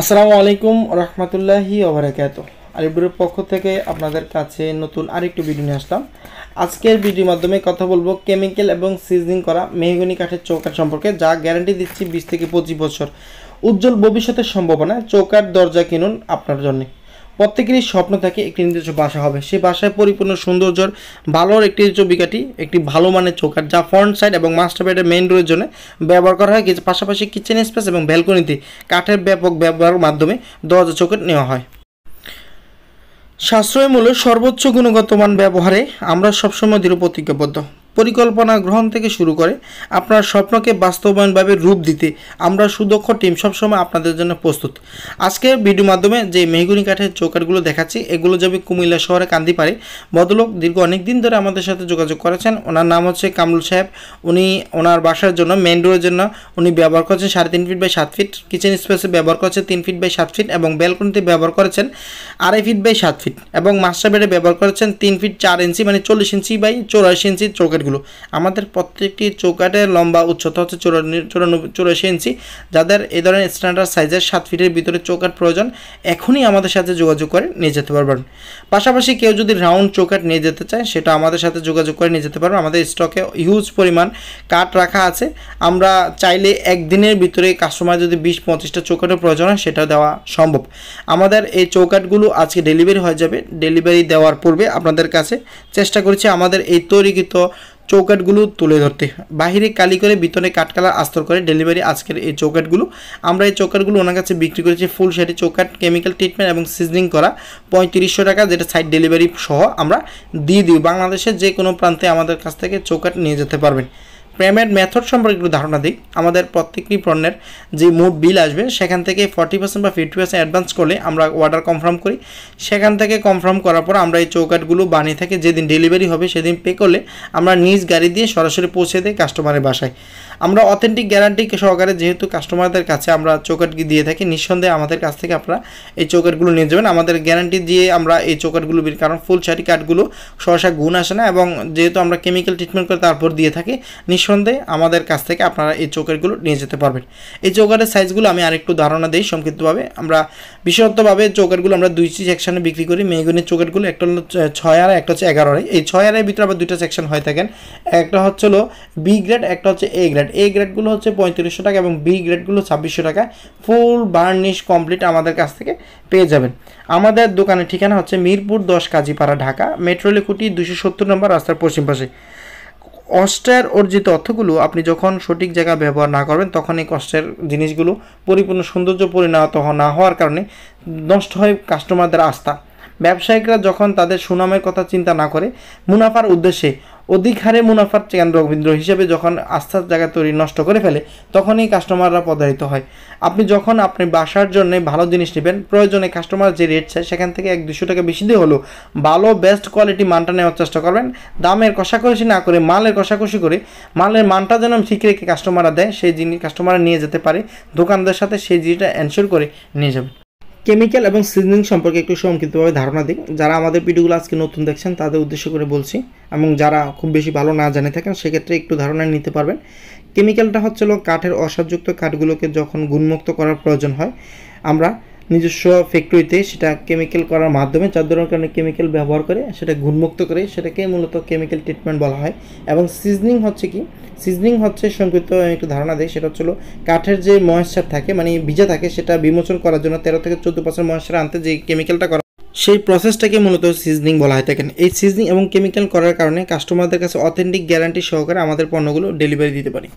আসসালামু আলাইকুম রহমতুল্লাহি ওবরাকাত আলিপুরের পক্ষ থেকে আপনাদের কাছে নতুন আরেকটি ভিডিও নিয়ে আসলাম আজকের ভিডিওর মাধ্যমে কথা বলবো কেমিক্যাল এবং সিজনিং করা মেহগনি কাঠের চৌকাট সম্পর্কে যা গ্যারান্টি দিচ্ছি বিশ থেকে পঁচিশ বছর উজ্জ্বল ভবিষ্যতের সম্ভাবনা চৌকাট দরজা কিনুন আপনার জন্যে প্রত্যেকেরই স্বপ্ন থাকে একটি নির্দিষ্ট বাসা হবে সেই বাসায় পরিপূর্ণ সৌন্দর্যর ভালোর একটি চবিকাটি একটি ভালো মানের চৌকাট যা ফ্রন্ট সাইড এবং মাস্টার বেডের মেইন রোডের জন্য ব্যবহার করা হয় পাশাপাশি কিচেন স্পেস এবং ব্যালকনিতে কাঠের ব্যাপক ব্যবহারের মাধ্যমে দরজা চৌকাট নেওয়া হয় সাশ্রয় মূল্য সর্বোচ্চ গুণগত মান ব্যবহারে আমরা সবসময় দৃঢ় প্রতিজ্ঞাবদ্ধ পরিকল্পনা গ্রহণ থেকে শুরু করে আপনার স্বপ্নকে বাস্তবায়নভাবে রূপ দিতে আমরা সুদক্ষ টিম সবসময় আপনাদের জন্য প্রস্তুত আজকে ভিডিও মাধ্যমে যে মেহগুনি কাঠের চৌকাটগুলো দেখাচ্ছি এগুলো যাবে কুমিল্লা শহরে পারে ভদ্রলোক দীর্ঘ অনেক দিন ধরে আমাদের সাথে যোগাযোগ করেছেন ওনার নাম হচ্ছে কামরুল সাহেব উনি ওনার বাসার জন্য মেন ডোরের জন্য উনি ব্যবহার করেছেন সাড়ে তিন ফিট বাই সাত ফিট কিচেন স্পেসে ব্যবহার করেছে তিন ফিট বাই সাত ফিট এবং ব্যালকনিতে ব্যবহার করেছেন আড়াই ফিট বাই সাত ফিট এবং মাস্টার বেডে ব্যবহার করেছেন তিন ফিট চার ইঞ্চি মানে চল্লিশ ইঞ্চি বাই চৌরাশি ইঞ্চি চৌকাট চৌকাটগুলো আমাদের প্রত্যেকটি চৌকাটের লম্বা উচ্চতা হচ্ছে চুরাশি ইঞ্চি যাদের এই ধরনের স্ট্যান্ডার্ড সাইজের সাত ফিটের ভিতরে চৌকাট প্রয়োজন এখনই আমাদের সাথে যোগাযোগ করে নিয়ে যেতে পারবেন পাশাপাশি কেউ যদি রাউন্ড চৌকাট নিয়ে যেতে চায় সেটা আমাদের সাথে যোগাযোগ করে নিয়ে যেতে পারবেন আমাদের স্টকে হিউজ পরিমাণ কাঠ রাখা আছে আমরা চাইলে একদিনের ভিতরে কাস্টমার যদি বিশ পঁচিশটা চৌকাটের প্রয়োজন হয় সেটা দেওয়া সম্ভব আমাদের এই চৌকাটগুলো আজকে ডেলিভারি হয়ে যাবে ডেলিভারি দেওয়ার পূর্বে আপনাদের কাছে চেষ্টা করছি আমাদের এই তৈরিকৃত চৌকাটগুলো তুলে ধরতে বাহিরে কালি করে ভিতরে কাঠকালার আস্তর করে ডেলিভারি আজকের এই চৌকাটগুলো আমরা এই চৌকাটগুলো ওনার কাছে বিক্রি করেছি ফুল শাড়ি চৌকাট কেমিক্যাল ট্রিটমেন্ট এবং সিজনিং করা পঁয়ত্রিশশো টাকা যেটা সাইড ডেলিভারি সহ আমরা দিয়ে দিই বাংলাদেশের যে কোনো প্রান্তে আমাদের কাছ থেকে চৌকাট নিয়ে যেতে পারবেন পেমেন্ট মেথড সম্পর্কে একটু ধারণা দিই আমাদের প্রত্যেকটি পণ্যের যে মোট বিল আসবে সেখান থেকে ফর্টি পার্সেন্ট বা ফিফটি পার্সেন্ট অ্যাডভান্স করলে আমরা অর্ডার কনফার্ম করি সেখান থেকে কনফার্ম করার পর আমরা এই চৌকাটগুলো বানিয়ে থাকি যেদিন ডেলিভারি হবে সেদিন পে করলে আমরা নিজ গাড়ি দিয়ে সরাসরি পৌঁছে দিই কাস্টমারের বাসায় আমরা অথেন্টিক গ্যারান্টি সহকারে যেহেতু কাস্টমারদের কাছে আমরা চৌকাট দিয়ে থাকি নিঃসন্দেহে আমাদের কাছ থেকে আপনারা এই চৌকাটগুলো নিয়ে যাবেন আমাদের গ্যারান্টি দিয়ে আমরা এই চৌকাটগুলো বিল কারণ ফুল সারি কাঠগুলো সরাসরি গুণ আসে না এবং যেহেতু আমরা কেমিক্যাল ট্রিটমেন্ট করে তারপর দিয়ে থাকি নিঃসন্দেহে আমাদের কাছ থেকে আপনারা এই চোকারগুলো নিয়ে যেতে পারবেন এই চোকারের সাইজগুলো আমি আরেকটু ধারণা দিই সংক্ষিপ্তভাবে আমরা বিশেষত্বভাবে চোকারগুলো আমরা দুইটি সেকশনে বিক্রি করি মেহগুনের চোকারগুলো একটা হলো ছয় আড়াই একটা হচ্ছে এগারো আড়াই এই ছয় আড়াই ভিতরে আবার দুইটা সেকশন হয়ে থাকেন একটা হচ্ছে হলো বি গ্রেড একটা হচ্ছে এ গ্রেড এ গ্রেডগুলো হচ্ছে পঁয়ত্রিশশো টাকা এবং বি গ্রেডগুলো ছাব্বিশশো টাকা ফুল বার্নিশ কমপ্লিট আমাদের কাছ থেকে পেয়ে যাবেন আমাদের দোকানের ঠিকানা হচ্ছে মিরপুর দশ কাজীপাড়া ঢাকা মেট্রো লেকুটি দুশো সত্তর নম্বর রাস্তার পশ্চিম পাশে কষ্টের অর্জিত অর্থগুলো আপনি যখন সঠিক জায়গা ব্যবহার না করবেন তখন এই কষ্টের জিনিসগুলো পরিপূর্ণ সৌন্দর্য পরিণত না হওয়ার কারণে নষ্ট হয় কাস্টমারদের আস্থা ব্যবসায়িকরা যখন তাদের সুনামের কথা চিন্তা না করে মুনাফার উদ্দেশ্যে অধিক হারে মুনাফার কেন্দ্রবিন্দু হিসেবে যখন আস্থার জায়গা তৈরি নষ্ট করে ফেলে তখনই কাস্টমাররা প্রতারিত হয় আপনি যখন আপনি বাসার জন্য ভালো জিনিস নেবেন প্রয়োজনে কাস্টমার যে রেট চায় সেখান থেকে এক দুশো টাকা বেশি দিয়ে হলো ভালো বেস্ট কোয়ালিটি মানটা নেওয়ার চেষ্টা করবেন দামের কষাকষি না করে মালের কষাকষি করে মালের মানটা যেন ঠিক রেখে কাস্টমাররা দেয় সেই জিনিস কাস্টমাররা নিয়ে যেতে পারে দোকানদার সাথে সেই জিনিসটা অ্যানসিওর করে নিয়ে যাবেন কেমিক্যাল এবং সিজনিং সম্পর্কে একটু সংক্ষিপ্তভাবে ধারণা দিই যারা আমাদের ভিডিওগুলো আজকে নতুন দেখছেন তাদের উদ্দেশ্য করে বলছি এবং যারা খুব বেশি ভালো না জানে থাকেন সেক্ষেত্রে একটু ধারণা নিতে পারবেন কেমিক্যালটা হচ্ছিল কাঠের অসারযুক্ত কাঠগুলোকে যখন গুণমুক্ত করার প্রয়োজন হয় আমরা নিজস্ব ফ্যাক্টরিতে সেটা কেমিক্যাল করার মাধ্যমে চার ধরনের কারণে কেমিক্যাল ব্যবহার করে সেটা গুণমুক্ত করে সেটাকে মূলত কেমিক্যাল ট্রিটমেন্ট বলা হয় এবং সিজনিং হচ্ছে কি সিজনিং হচ্ছে সংক্ষিপ্ত একটু ধারণা দেয় সেটা হচ্ছিল কাঠের যে ময়েশ্চার থাকে মানে ভিজা থাকে সেটা বিমোচন করার জন্য তেরো থেকে চোদ্দো পার্সেন্ট ময়েশ্চার আনতে যে কেমিক্যালটা করা সেই প্রসেসটাকে মূলত সিজনিং বলা হয় থাকেন এই সিজনিং এবং কেমিক্যাল করার কারণে কাস্টমারদের কাছে অথেন্টিক গ্যারান্টি সহকারে আমাদের পণ্যগুলো ডেলিভারি দিতে পারি